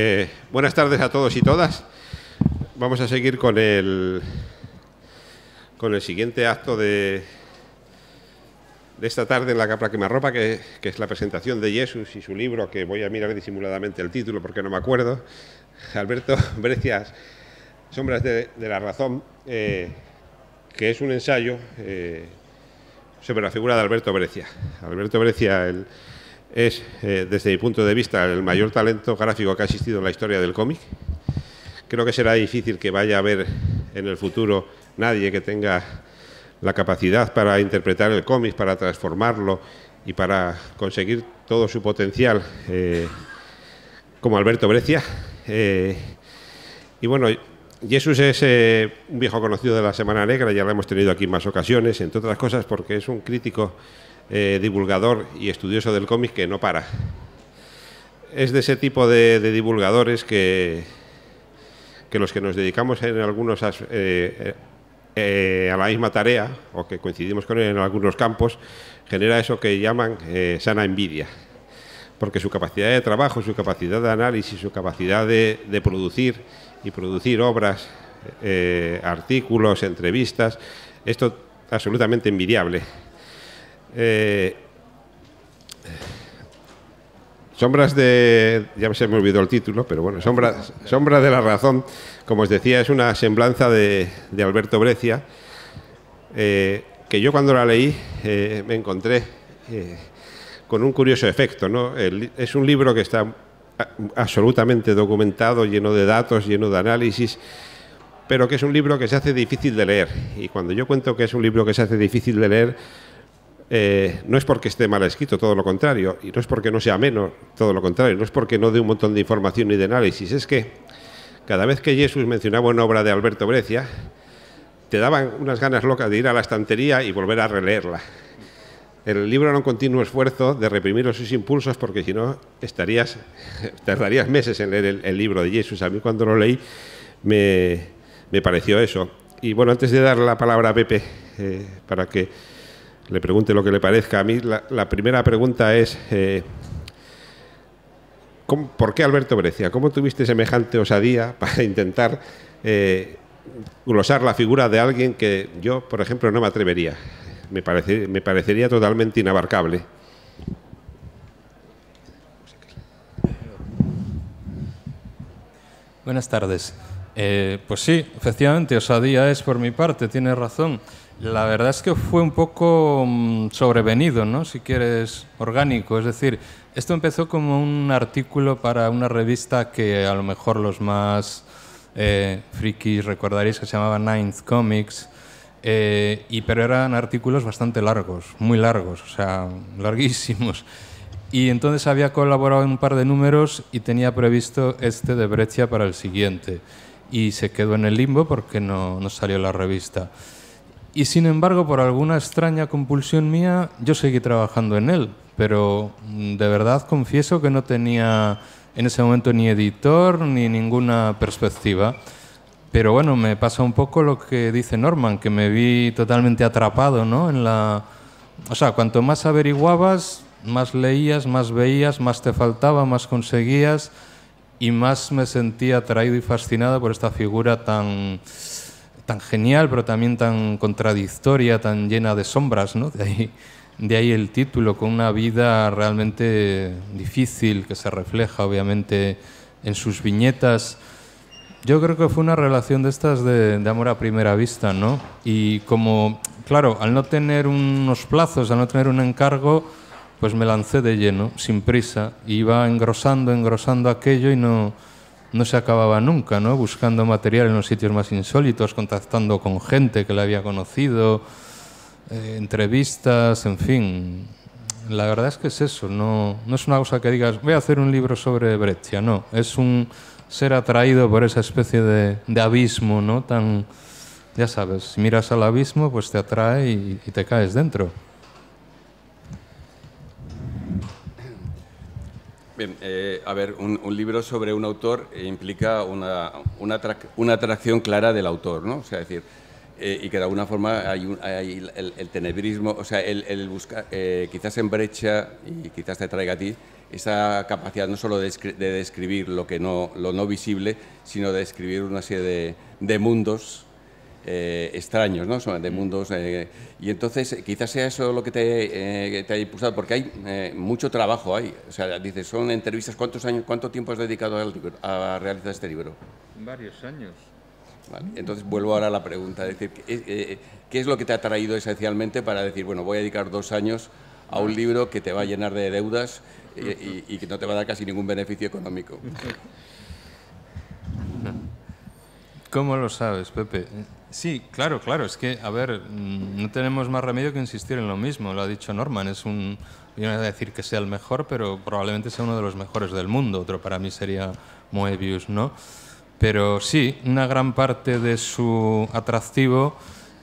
Eh, buenas tardes a todos y todas. Vamos a seguir con el, con el siguiente acto de, de esta tarde en la Capra me que, que es la presentación de Jesús y su libro, que voy a mirar disimuladamente el título porque no me acuerdo. Alberto Brecias, Sombras de, la Razón, eh, que es un ensayo eh, sobre la figura de Alberto Brecia. Alberto Brecia, el es, eh, desde mi punto de vista, el mayor talento gráfico que ha existido en la historia del cómic. Creo que será difícil que vaya a haber en el futuro nadie que tenga la capacidad para interpretar el cómic, para transformarlo y para conseguir todo su potencial, eh, como Alberto Brecia. Eh, y bueno, Jesús es un viejo conocido de la Semana Negra, ya lo hemos tenido aquí en más ocasiones, entre otras cosas porque es un crítico eh, divulgador y estudioso del cómic que no para. Es de ese tipo de, divulgadores que, que los que nos dedicamos en algunos eh, eh, a la misma tarea o que coincidimos con él en algunos campos, genera eso que llaman sana envidia. Porque su capacidad de trabajo, su capacidad de análisis, su capacidad de, de producir y producir obras, artículos, entrevistas, esto absolutamente envidiable eh, sombras de. Ya se me olvidó el título, pero bueno, Sombras, de la Razón, como os decía, es una semblanza de, Alberto Brecia eh, que yo cuando la leí eh, me encontré con un curioso efecto. es un libro que está absolutamente documentado, lleno de datos, lleno de análisis, pero que es un libro que se hace difícil de leer. Y cuando yo cuento que es un libro que se hace difícil de leer, eh, no es porque esté mal escrito, todo lo contrario, y no es porque no sea menos, todo lo contrario, no es porque no dé un montón de información y de análisis, es que cada vez que Jesús mencionaba una obra de Alberto brecia te daban unas ganas locas de ir a la estantería y volver a releerla. El libro era un continuo esfuerzo de reprimir los impulsos porque si no estarías, tardarías meses en leer el, libro de Jesús. A mí cuando lo leí me, pareció eso. Y bueno, antes de dar la palabra a Pepe eh, para que le pregunte lo que le parezca. A mí la, primera pregunta es, eh, ¿por qué Alberto Brecia? ¿Cómo tuviste semejante osadía para intentar eh, glosar la figura de alguien que yo, por ejemplo, no me atrevería? Me, me parecería totalmente inabarcable. Buenas tardes. Eh, pues sí, efectivamente, osadía es por mi parte, Tiene razón. La verdad es que fue un poco mm, sobrevenido, ¿no? Si quieres, orgánico. Es decir, esto empezó como un artículo para una revista que a lo mejor los más eh, frikis recordaréis que se llamaba Ninth Comics. Eh, y, pero eran artículos bastante largos, muy largos, o sea, larguísimos. Y entonces había colaborado en un par de números y tenía previsto este de Breccia para el siguiente. Y se quedó en el limbo porque no salió la revista. Y sin embargo, por alguna extraña compulsión mía, yo seguí trabajando en él, pero mm, de verdad confieso que no tenía en ese momento ni editor ni ninguna perspectiva. Pero bueno, me pasa un poco lo que dice Norman, que me vi totalmente atrapado, ¿no? En la... O sea, cuanto más averiguabas, más leías, más veías, más te faltaba, más conseguías y más me sentía atraído y fascinado por esta figura tan tan genial, pero también tan contradictoria, tan llena de sombras, ¿no? De ahí, el título, con una vida realmente difícil que se refleja, obviamente, en sus viñetas. Yo creo que fue una relación de estas de, de, amor a primera vista, ¿no? Y como, claro, al no tener unos plazos, al no tener un encargo, pues me lancé de lleno, sin prisa. Iba engrosando, engrosando aquello y no, no se acababa nunca, ¿no? Buscando material en los sitios más insólitos, contactando con gente que la había conocido, eh, entrevistas, en fin. La verdad es que es eso, no, no es una cosa que digas, voy a hacer un libro sobre Breccia, no. Es un ser atraído por esa especie de, abismo, ¿no? Tan, ya sabes, si miras al abismo, pues te atrae y te caes dentro. Bien, eh, a ver, un, libro sobre un autor implica una, una, atracción clara del autor, ¿no? O sea, decir, eh, y que de alguna forma hay, el, tenebrismo, o sea, el, el busca, eh, quizás en brecha, y quizás te traiga a ti, esa capacidad no solo de, describir lo, que no, lo no visible, sino de describir una serie de, de mundos eh, extraños, ¿no? de mm. mundos. Eh, y entonces eh, quizás sea eso lo que te, eh, te ha impulsado, porque hay eh, mucho trabajo ahí. O sea, dices, son entrevistas, ¿cuántos años, cuánto tiempo has dedicado a realizar este libro? Varios años. entonces vuelvo ahora a la pregunta, decir, ¿qué es lo que te ha traído esencialmente para decir, bueno, voy a dedicar dos años a un libro que te va a llenar de deudas y, y que no te va a dar casi ningún beneficio económico? ¿Cómo lo sabes, Pepe? Sí, claro, claro. Es que, a ver, mm, no tenemos más remedio que insistir en lo mismo. Lo ha dicho Norman. Es un, yo no voy a decir que sea el mejor, pero probablemente sea uno de los mejores del mundo. Otro para mí sería Moebius, ¿no? Pero sí, una gran parte de su atractivo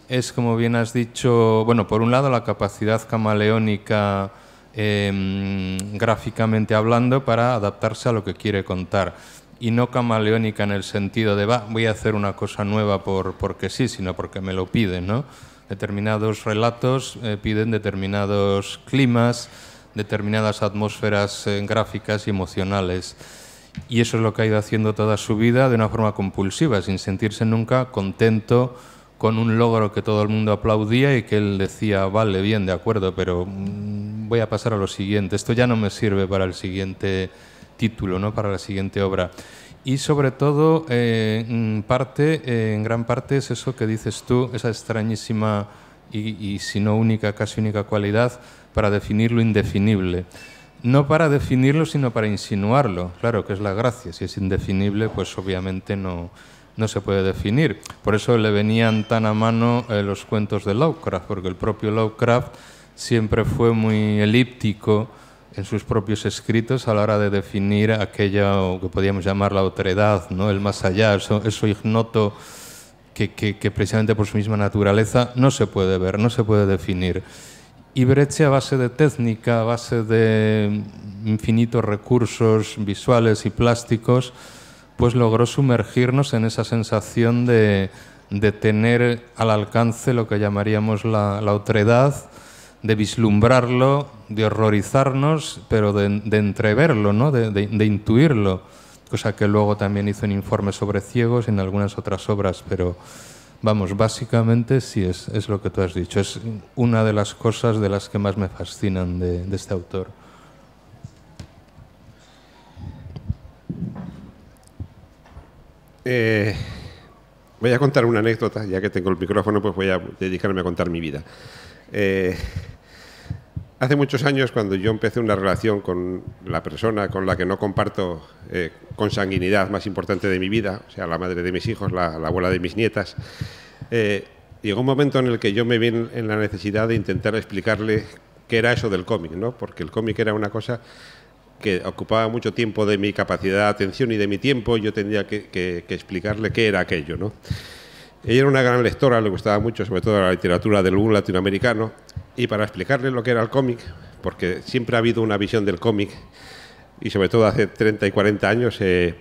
es, como bien has dicho, bueno, por un lado la capacidad camaleónica em, gráficamente hablando para adaptarse a lo que quiere contar y no camaleónica en el sentido de, va, voy a hacer una cosa nueva por, porque sí, sino porque me lo piden, ¿no? Determinados relatos eh, piden determinados climas, determinadas atmósferas eh, gráficas y emocionales. Y eso es lo que ha ido haciendo toda su vida de una forma compulsiva, sin sentirse nunca contento con un logro que todo el mundo aplaudía y que él decía, vale, bien, de acuerdo, pero mm, voy a pasar a lo siguiente, esto ya no me sirve para el siguiente título ¿no? para la siguiente obra. Y sobre todo, eh, en, parte, eh, en gran parte es eso que dices tú, esa extrañísima y, si no única, casi única cualidad para definir lo indefinible. No para definirlo, sino para insinuarlo. Claro, que es la gracia. Si es indefinible, pues obviamente no, no se puede definir. Por eso le venían tan a mano eh, los cuentos de Lovecraft, porque el propio Lovecraft siempre fue muy elíptico en sus propios escritos a la hora de definir aquella que podríamos llamar la otredad, ¿no? el más allá, eso, eso ignoto que, que, precisamente por su misma naturaleza no se puede ver, no se puede definir. Y Brecht a base de técnica, a base de infinitos recursos visuales y plásticos, pues logró sumergirnos en esa sensación de, de tener al alcance lo que llamaríamos la, la otredad, de vislumbrarlo, de horrorizarnos, pero de, entreverlo, ¿no? de, intuirlo, cosa que luego también hizo en informes sobre ciegos y en algunas otras obras, pero vamos, básicamente sí es, lo que tú has dicho, es una de las cosas de las que más me fascinan de, este autor. Eh, voy a contar una anécdota, ya que tengo el micrófono, pues voy a dedicarme a contar mi vida. Eh, Hace muchos años, cuando yo empecé una relación con la persona con la que no comparto eh, consanguinidad más importante de mi vida, o sea, la madre de mis hijos, la, abuela de mis nietas, eh, llegó un momento en el que yo me vi en la necesidad de intentar explicarle qué era eso del cómic, ¿no? Porque el cómic era una cosa que ocupaba mucho tiempo de mi capacidad de atención y de mi tiempo, yo tendría que, que explicarle qué era aquello, ¿no? Ella era una gran lectora, le gustaba mucho, sobre todo la literatura del boom latinoamericano, y para explicarle lo que era el cómic, porque siempre ha habido una visión del cómic, y sobre todo hace 30 y 40 años, eh,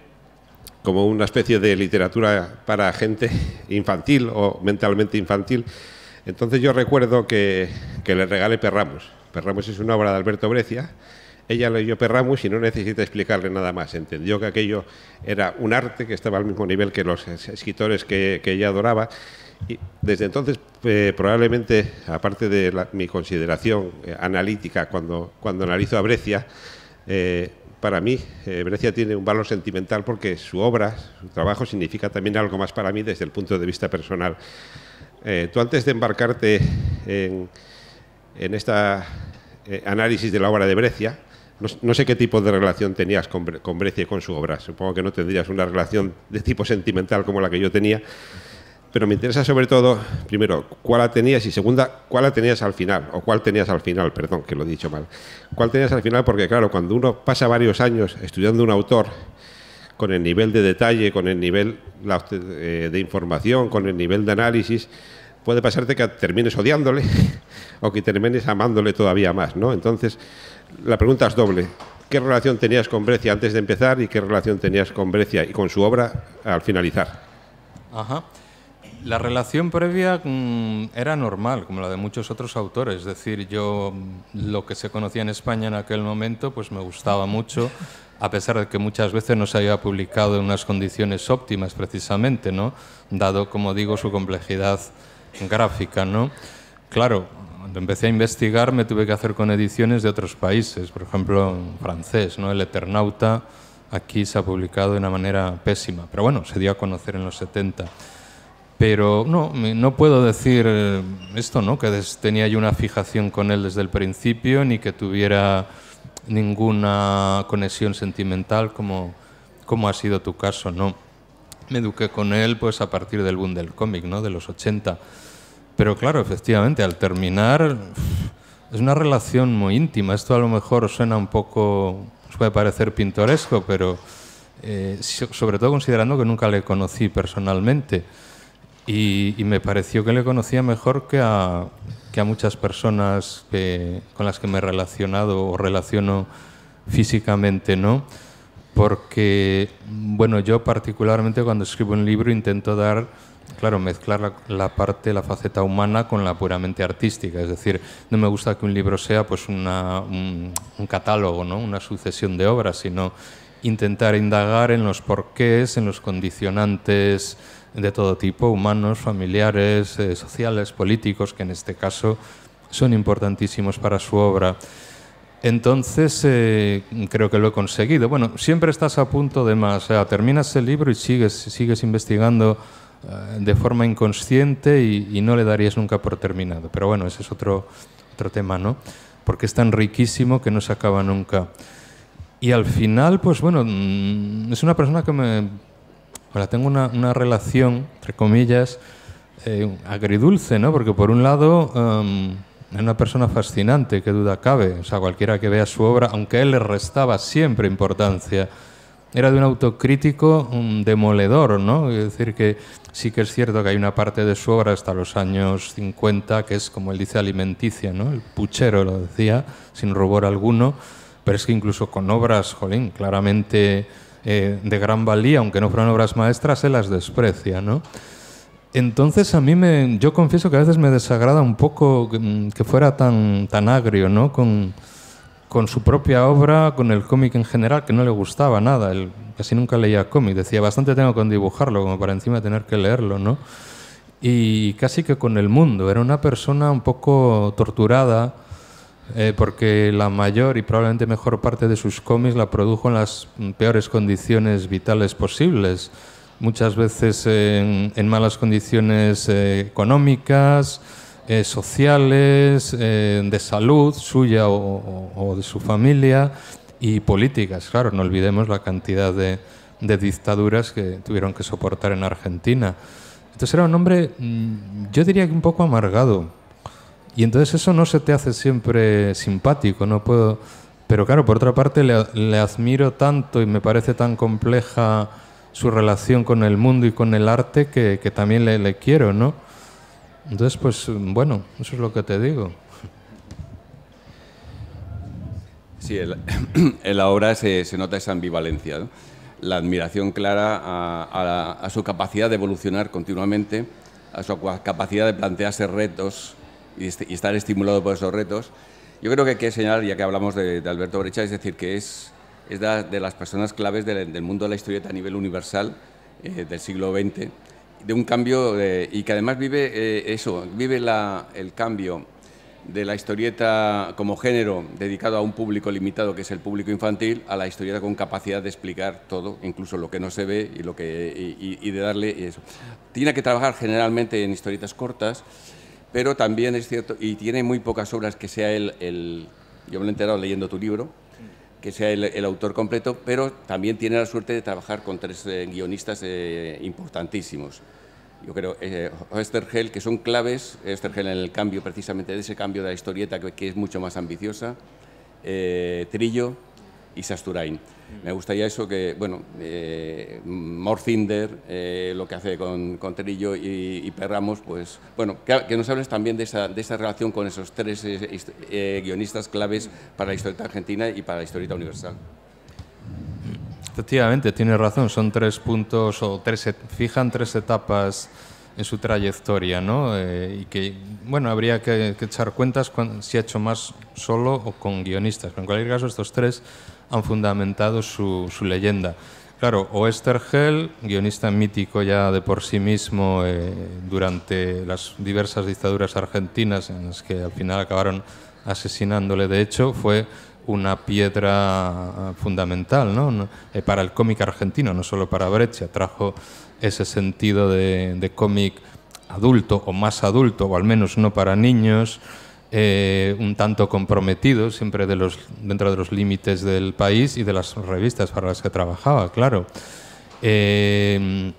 como una especie de literatura para gente infantil o mentalmente infantil. Entonces yo recuerdo que, le regalé Perramos. Perramos es una obra de Alberto Brecia, ella leyó Perramus y no necesita explicarle nada más. Entendió que aquello era un arte que estaba al mismo nivel que los escritores que, ella adoraba. Y desde entonces, eh, probablemente, aparte de mi consideración eh, analítica cuando, cuando analizo a Brecia, eh, para mí Brecia tiene un valor sentimental porque su obra, su trabajo significa también algo más para mí desde el punto de vista personal. tú antes de embarcarte en, en este análisis de la obra de Brecia, no, sé qué tipo de relación tenías con, con y con su obra. Supongo que no tendrías una relación de tipo sentimental como la que yo tenía. Pero me interesa sobre todo, primero, cuál la tenías y segunda, cuál la tenías al final, o cuál tenías al final, perdón, que lo he dicho mal. ¿Cuál tenías al final? Porque claro, cuando uno pasa varios años estudiando un autor con el nivel de detalle, con el nivel eh, de información, con el nivel de análisis, puede pasarte que termines odiándole o que termines amándole todavía más, ¿no? Entonces, la pregunta es doble. ¿Qué relación tenías con brecia antes de empezar y qué relación tenías con brecia y con su obra al finalizar? Ajá. La relación previa mm, era normal, como la de muchos otros autores. Es decir, yo mm, lo que se conocía en España en aquel momento, pues me gustaba mucho, a pesar de que muchas veces no se había publicado en unas condiciones óptimas, precisamente, ¿no? Dado, como digo, su complejidad gráfica, ¿no? Claro, cuando empecé a investigar me tuve que hacer con ediciones de otros países, por ejemplo, en francés, ¿no? El Eternauta aquí se ha publicado de una manera pésima, pero bueno, se dio a conocer en los 70. Pero no, no puedo decir eh, esto, ¿no? Que tenía yo una fijación con él desde el principio, ni que tuviera ninguna conexión sentimental como, como ha sido tu caso, ¿no? Me eduqué con él pues a partir del boom del cómic, ¿no? De los 80 pero claro, efectivamente, al terminar es una relación muy íntima. Esto a lo mejor suena un poco, puede parecer pintoresco, pero eh, sobre todo considerando que nunca le conocí personalmente. Y, me pareció que le conocía mejor que a, que a muchas personas con las que me he relacionado o relaciono físicamente, ¿no? Porque, bueno, yo particularmente cuando escribo un libro intento dar Claro, mezclar la, parte, la faceta humana con la puramente artística. Es decir, no me gusta que un libro sea pues un, catálogo, una sucesión de obras, sino intentar indagar en los porqués, en los condicionantes de todo tipo, humanos, familiares, eh, sociales, políticos, que en este caso son importantísimos para su obra. Entonces, eh, creo que lo he conseguido. Bueno, siempre estás a punto de más. terminas el libro y sigues, sigues investigando eh, de forma inconsciente y, no le darías nunca por terminado. Pero bueno, ese es otro, otro tema, ¿no? Porque es tan riquísimo que no se acaba nunca. Y al final, pues bueno, mm, es una persona que me... tengo una, relación, entre comillas, eh, agridulce, ¿no? Porque por un lado em, es una persona fascinante, que duda cabe. O sea, cualquiera que vea su obra, aunque él le restaba siempre importancia era de un autocrítico un demoledor, ¿no? Es decir, que sí que es cierto que hay una parte de su obra hasta los años 50 que es, como él dice, alimenticia, ¿no? El puchero lo decía, sin rubor alguno, pero es que incluso con obras, jolín, claramente eh, de gran valía, aunque no fueran obras maestras, se las desprecia, ¿no? Entonces a mí me, yo confieso que a veces me desagrada un poco que, mm, que fuera tan, tan agrio, ¿no? Con, con su propia obra, con el cómic en general, que no le gustaba nada, él casi nunca leía cómics. decía, bastante tengo con dibujarlo, como para encima tener que leerlo, ¿no? Y casi que con el mundo, era una persona un poco torturada, eh, porque la mayor y probablemente mejor parte de sus cómics la produjo en las peores condiciones vitales posibles, muchas veces en, malas condiciones eh, económicas, eh, sociales, eh, de salud suya o, de su familia y políticas. Claro, no olvidemos la cantidad de, dictaduras que tuvieron que soportar en Argentina. Entonces era un hombre, mm, yo diría que un poco amargado. Y entonces eso no se te hace siempre simpático, no puedo... Pero claro, por otra parte le, admiro tanto y me parece tan compleja su relación con el mundo y con el arte que, también le, le, quiero, ¿no? Entonces, pues bueno, eso es lo que te digo. Sí, en la obra se, nota esa ambivalencia, la admiración clara a, su capacidad de evolucionar continuamente, a su capacidad de plantearse retos y, estar estimulado por esos retos. Yo creo que hay que señalar, ya que hablamos de, Alberto Brecha, es decir, que es, de, las personas claves del, mundo de la historieta a nivel universal eh, del siglo XX de un cambio y que además vive eh, eso, vive el cambio de la historieta como género dedicado a un público limitado que es el público infantil a la historieta con capacidad de explicar todo, incluso lo que no se ve y lo que y, y de darle eso. Tiene que trabajar generalmente en historietas cortas, pero también es cierto y tiene muy pocas obras que sea él el yo me lo he enterado leyendo tu libro que sea el, autor completo, pero también tiene la suerte de trabajar con tres eh, guionistas eh, importantísimos. Yo creo, eh, Oestergel, que son claves, Oestergel en el cambio, precisamente de ese cambio de la historieta que, que es mucho más ambiciosa, eh, Trillo, y Sasturain Me gustaría eso que, bueno, eh, Morcinder, eh, lo que hace con, con Terillo y, Perramos, pues, bueno, que, nos hables también de esa, de esa, relación con esos tres eh, eh, guionistas claves para la historieta argentina y para la historieta universal. Efectivamente, tiene razón, son tres puntos o tres, fijan tres etapas en su trayectoria, ¿no? y que, bueno, habría que, echar cuentas si ha hecho más solo o con guionistas. Pero en cualquier caso, estos tres han fundamentado su, leyenda. Claro, Hell, guionista mítico ya de por sí mismo eh, durante las diversas dictaduras argentinas en las que al final acabaron asesinándole, de hecho, fue una piedra fundamental eh, para el cómic argentino, no solo para Breccia, trajo ese sentido de cómic adulto o más adulto, o al menos no para niños, eh, un tanto comprometido, siempre de los, dentro de los límites del país y de las revistas para las que trabajaba, claro. Eh,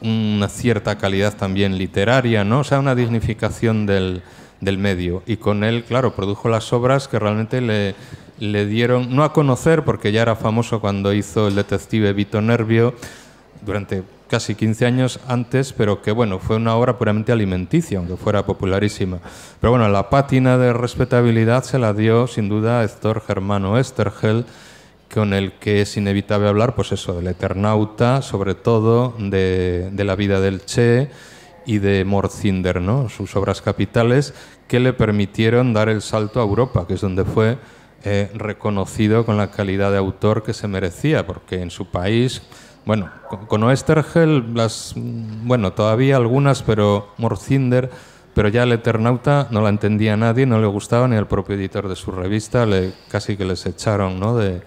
una cierta calidad también literaria, ¿no? O sea, una dignificación del, del medio. Y con él, claro, produjo las obras que realmente le, le dieron, no a conocer, porque ya era famoso cuando hizo El detective Vito Nervio, durante casi 15 años antes, pero que bueno, fue una obra puramente alimenticia, aunque fuera popularísima. Pero bueno, la pátina de respetabilidad se la dio sin duda Héctor Germano Estergel, con el que es inevitable hablar, pues eso, del Eternauta, sobre todo de, la vida del Che y de Morzinder, ¿no? sus obras capitales, que le permitieron dar el salto a Europa, que es donde fue eh, reconocido con la calidad de autor que se merecía, porque en su país bueno, con Oestergel, las, bueno, todavía algunas, pero Morcinder, pero ya el Eternauta no la entendía nadie, no le gustaba ni al propio editor de su revista, le, casi que les echaron, ¿no? De,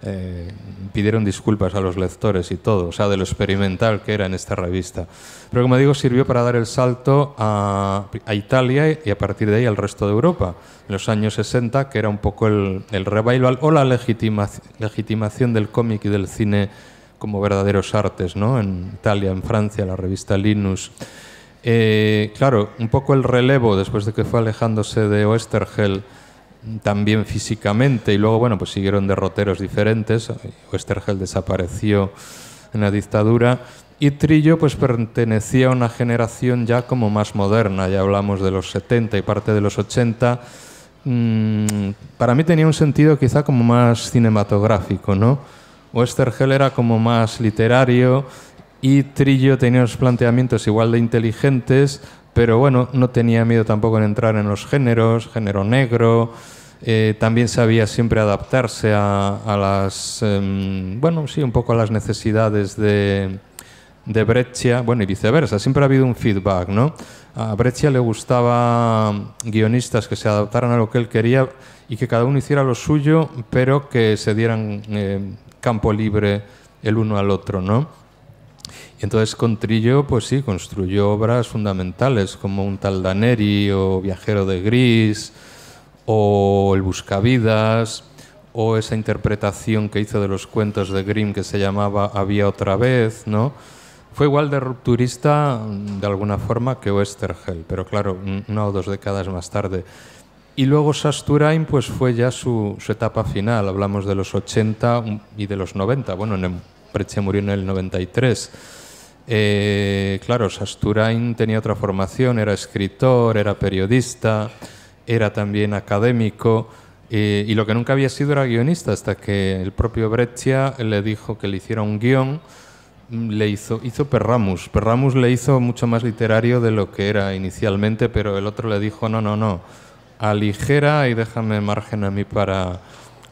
eh, pidieron disculpas a los lectores y todo, o sea, de lo experimental que era en esta revista. Pero como digo, sirvió para dar el salto a, Italia y a partir de ahí al resto de Europa, en los años 60, que era un poco el, revival o la legitimación del cómic y del cine como verdaderos artes, ¿no? En Italia, en Francia, la revista Linus. Eh, claro, un poco el relevo después de que fue alejándose de Oesterhel, también físicamente y luego, bueno, pues siguieron derroteros diferentes. Oesterhel desapareció en la dictadura y Trillo pues pertenecía a una generación ya como más moderna, ya hablamos de los 70 y parte de los 80. Mm, para mí tenía un sentido quizá como más cinematográfico, ¿no? Westergel era como más literario y Trillo tenía unos planteamientos igual de inteligentes, pero bueno, no tenía miedo tampoco en entrar en los géneros, género negro. Eh, también sabía siempre adaptarse a, las, em, bueno, sí, un poco a las necesidades de, de Breccia, bueno, y viceversa, siempre ha habido un feedback, ¿no? A Breccia le gustaba guionistas que se adaptaran a lo que él quería y que cada uno hiciera lo suyo, pero que se dieran em, campo libre el uno al otro, ¿no? Y entonces Contrillo, pues sí, construyó obras fundamentales como un tal o Viajero de Gris o El Buscavidas o esa interpretación que hizo de los cuentos de Grimm que se llamaba Había otra vez, ¿no? Fue igual de rupturista mm, de alguna forma que Westergel, pero claro, una o dos décadas más tarde. Y luego Sasturain pues fue ya su, etapa final, hablamos de los 80 y de los 90, bueno, Preche murió en el 93. Eh, claro, Sasturain tenía otra formación, era escritor, era periodista, era también académico eh, y lo que nunca había sido era guionista hasta que el propio Breccia le dijo que le hiciera un guión, le hizo, hizo Perramus. Perramus le hizo mucho más literario de lo que era inicialmente, pero el otro le dijo, no, no, no ligera y déjame margen a mí para,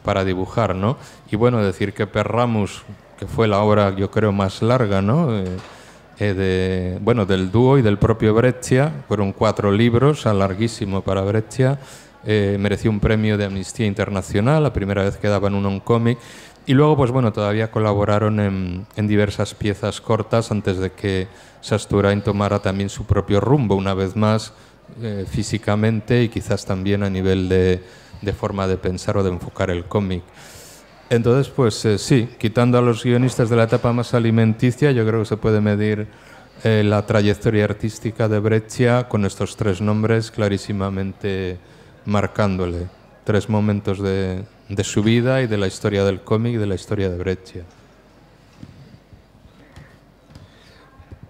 para dibujar, ¿no? Y bueno, decir que Perramus, que fue la obra, yo creo, más larga, ¿no? Eh, eh, de, bueno, del dúo y del propio Breccia, fueron cuatro libros, a larguísimo para Breccia, eh, mereció un premio de Amnistía Internacional, la primera vez que daban uno en cómic, y luego, pues bueno, todavía colaboraron en, en, diversas piezas cortas antes de que Sasturain tomara también su propio rumbo, una vez más, eh, físicamente y quizás también a nivel de, de, forma de pensar o de enfocar el cómic. Entonces, pues eh, sí, quitando a los guionistas de la etapa más alimenticia, yo creo que se puede medir eh, la trayectoria artística de Breccia con estos tres nombres clarísimamente marcándole. Tres momentos de, de su vida y de la historia del cómic y de la historia de Breccia.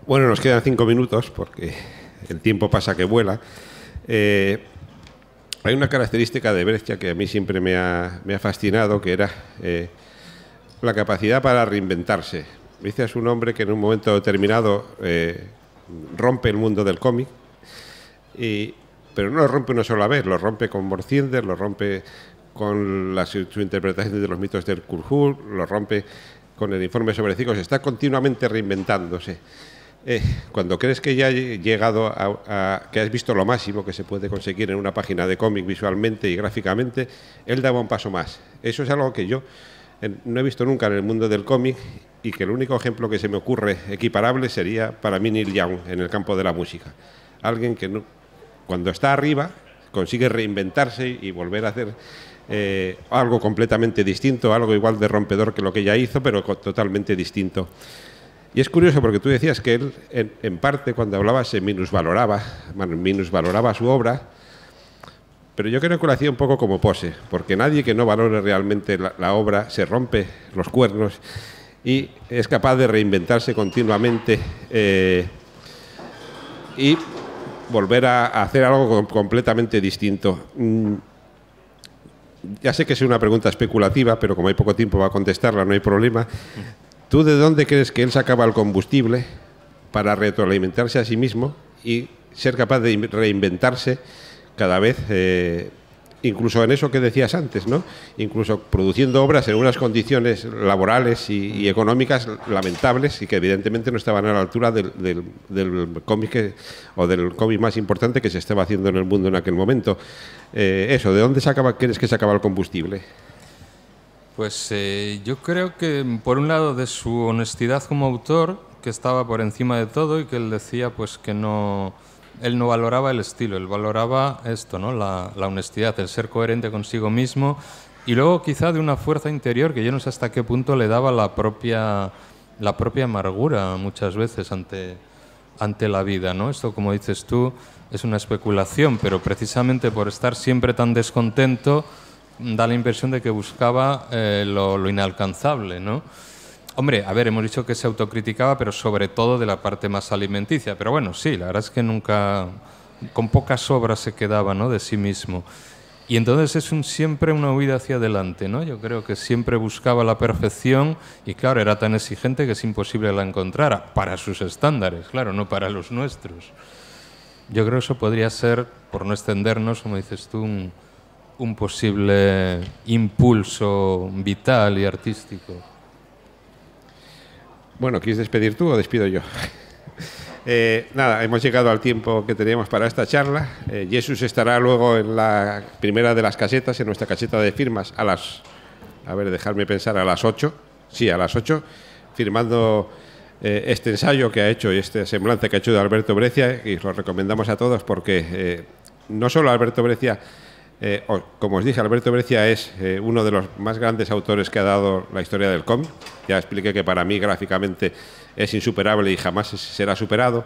Bueno, nos quedan cinco minutos porque el tiempo pasa que vuela. Eh, hay una característica de Brescia que a mí siempre me ha, fascinado, que era eh, la capacidad para reinventarse. Brescia es un hombre que en un momento determinado eh, rompe el mundo del cómic, pero no lo rompe una sola vez, lo rompe con Morcinder, lo rompe con su, interpretación de los mitos del Kulhul, lo rompe con el informe sobre ciclos, está continuamente reinventándose. Eh, cuando crees que ya ha llegado a, que has visto lo máximo que se puede conseguir en una página de cómic visualmente y gráficamente, él daba un paso más. Eso es algo que yo eh, no he visto nunca en el mundo del cómic y que el único ejemplo que se me ocurre equiparable sería para mí Neil Young en el campo de la música. Alguien que cuando está arriba consigue reinventarse y volver a hacer eh, algo completamente distinto, algo igual de rompedor que lo que ya hizo, pero totalmente distinto. Y es curioso porque tú decías que él, en, parte, cuando hablaba, se minusvaloraba, minusvaloraba su obra, pero yo creo que lo hacía un poco como pose, porque nadie que no valore realmente la, obra se rompe los cuernos y es capaz de reinventarse continuamente eh, y volver a, hacer algo completamente distinto. Mm, ya sé que es una pregunta especulativa, pero como hay poco tiempo para contestarla, no hay problema. ¿Tú de dónde crees que él sacaba el combustible para retroalimentarse a sí mismo y ser capaz de reinventarse cada vez, eh, incluso en eso que decías antes, ¿no? Incluso produciendo obras en unas condiciones laborales y, económicas lamentables y que evidentemente no estaban a la altura del, cómic o del cómic más importante que se estaba haciendo en el mundo en aquel momento. Eh, eso, ¿de dónde sacaba, crees que sacaba el combustible? Pues eh, yo creo que, mm, por un lado, de su honestidad como autor, que estaba por encima de todo y que él decía pues que no... Él no valoraba el estilo, él valoraba esto, ¿no? la, honestidad, el ser coherente consigo mismo y luego quizá de una fuerza interior que yo no sé hasta qué punto le daba la propia, la propia amargura muchas veces ante, ante la vida. ¿no? Esto, como dices tú, es una especulación, pero precisamente por estar siempre tan descontento, da la impresión de que buscaba eh, lo, inalcanzable, ¿no? Hombre, a ver, hemos dicho que se autocriticaba, pero sobre todo de la parte más alimenticia. Pero bueno, sí, la verdad es que nunca, con pocas obras se quedaba, ¿no? De sí mismo. Y entonces es siempre una huida hacia adelante, ¿no? Yo creo que siempre buscaba la perfección y claro, era tan exigente que es imposible la encontrara, para sus estándares, claro, no para los nuestros. Yo creo que eso podría ser, por no extendernos, como dices tú, un, un posible impulso vital y artístico? Bueno, ¿quieres despedir tú o despido yo? Eh, nada, hemos llegado al tiempo que teníamos para esta charla. Eh, Jesús estará luego en la primera de las casetas, en nuestra caseta de firmas, a las, a ver, dejarme pensar, a las 8, sí, a las 8, firmando eh, este ensayo que ha hecho y este semblante que ha hecho de Alberto Brecia... y lo recomendamos a todos porque no solo Alberto Brecia... Eh, como os dije, Alberto merecia es eh, uno de los más grandes autores que ha dado la historia del cómic. Ya expliqué que para mí gráficamente es insuperable y jamás será superado.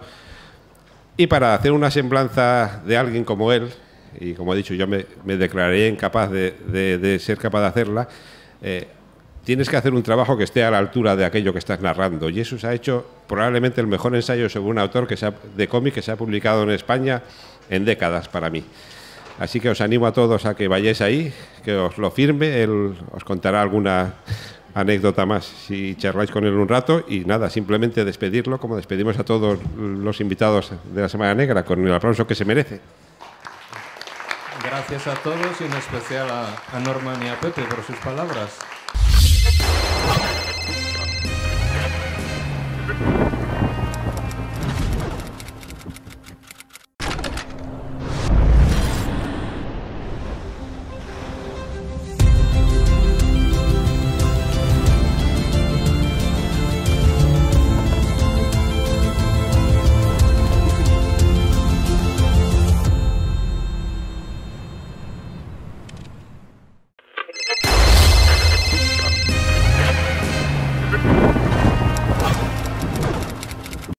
Y para hacer una semblanza de alguien como él, y como he dicho, yo me, me declaré incapaz de, ser capaz de hacerla, eh, tienes que hacer un trabajo que esté a la altura de aquello que estás narrando. Y eso se ha hecho probablemente el mejor ensayo sobre un autor que de cómic que se ha publicado en España en décadas para mí. Así que os animo a todos a que vayáis ahí, que os lo firme, él os contará alguna anécdota más si charláis con él un rato y nada, simplemente despedirlo como despedimos a todos los invitados de la Semana Negra con el aplauso que se merece. Gracias a todos y en especial a, Norma Norman y a Pepe por sus palabras.